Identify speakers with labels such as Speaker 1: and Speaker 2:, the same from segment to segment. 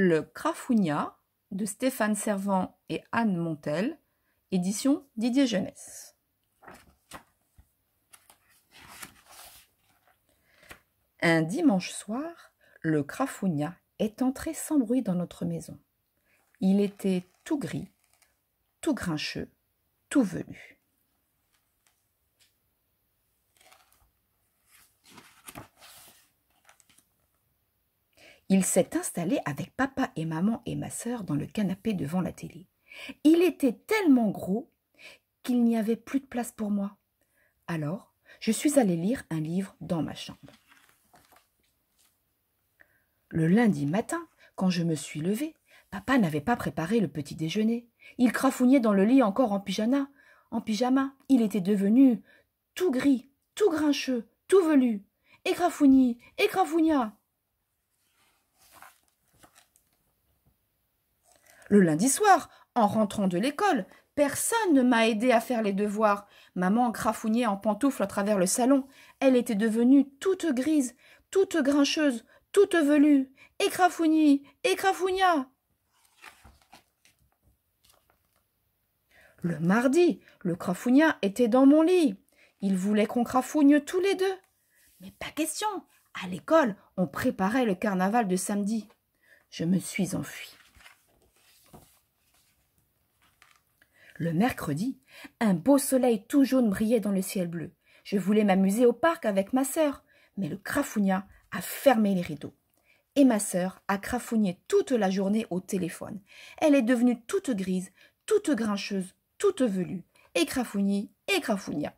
Speaker 1: Le Crafounia de Stéphane Servant et Anne Montel, édition Didier Jeunesse. Un dimanche soir, le Crafounia est entré sans bruit dans notre maison. Il était tout gris, tout grincheux, tout velu. Il s'est installé avec papa et maman et ma sœur dans le canapé devant la télé. Il était tellement gros qu'il n'y avait plus de place pour moi. Alors, je suis allée lire un livre dans ma chambre. Le lundi matin, quand je me suis levée, papa n'avait pas préparé le petit déjeuner. Il crafouillait dans le lit encore en pyjama. En pyjama, il était devenu tout gris, tout grincheux, tout velu. et écrafounia. Le lundi soir, en rentrant de l'école, personne ne m'a aidé à faire les devoirs. Maman grafouillait en pantoufles à travers le salon. Elle était devenue toute grise, toute grincheuse, toute velue. Et écrafounia. et Le mardi, le crafougnat était dans mon lit. Il voulait qu'on crafougne tous les deux. Mais pas question. À l'école, on préparait le carnaval de samedi. Je me suis enfuie. Le mercredi, un beau soleil tout jaune brillait dans le ciel bleu. Je voulais m'amuser au parc avec ma sœur, mais le crafounia a fermé les rideaux. Et ma sœur a crafougné toute la journée au téléphone. Elle est devenue toute grise, toute grincheuse, toute velue, et crafounie, et crafounia.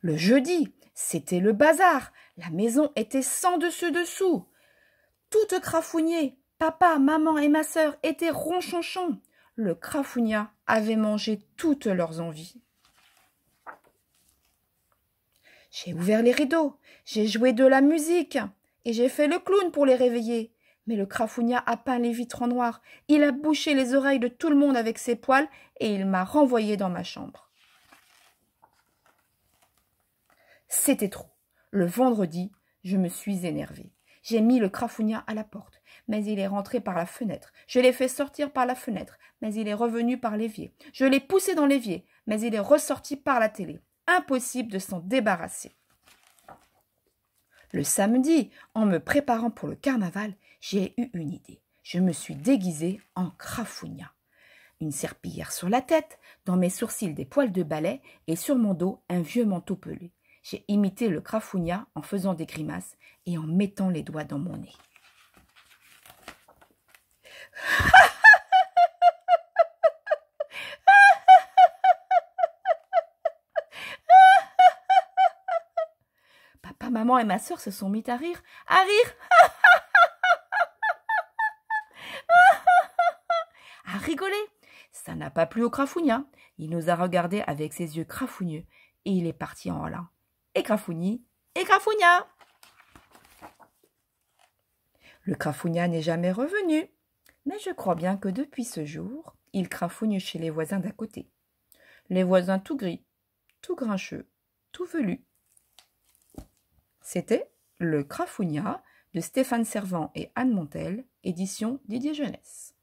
Speaker 1: Le jeudi, c'était le bazar. La maison était sans dessus dessous. Toute crafounier, papa, maman et ma sœur étaient ronchonchons le Crafounia avait mangé toutes leurs envies. J'ai ouvert les rideaux, j'ai joué de la musique, et j'ai fait le clown pour les réveiller. Mais le Crafounia a peint les vitres en noir, il a bouché les oreilles de tout le monde avec ses poils, et il m'a renvoyé dans ma chambre. C'était trop. Le vendredi, je me suis énervée. J'ai mis le Crafounia à la porte mais il est rentré par la fenêtre. Je l'ai fait sortir par la fenêtre, mais il est revenu par l'évier. Je l'ai poussé dans l'évier, mais il est ressorti par la télé. Impossible de s'en débarrasser. Le samedi, en me préparant pour le carnaval, j'ai eu une idée. Je me suis déguisée en crafounia. Une serpillière sur la tête, dans mes sourcils des poils de balai et sur mon dos un vieux manteau pelé. J'ai imité le crafounia en faisant des grimaces et en mettant les doigts dans mon nez. Papa, maman et ma sœur se sont mis à rire. À rire À rigoler Ça n'a pas plu au crafounia. Il nous a regardés avec ses yeux crafounieux et il est parti en là Et crafouni, et crafounia Le crafounia n'est jamais revenu mais je crois bien que depuis ce jour, il crafougne chez les voisins d'à côté. Les voisins tout gris, tout grincheux, tout velus. C'était Le Crafounia de Stéphane Servant et Anne Montel, édition Didier Jeunesse.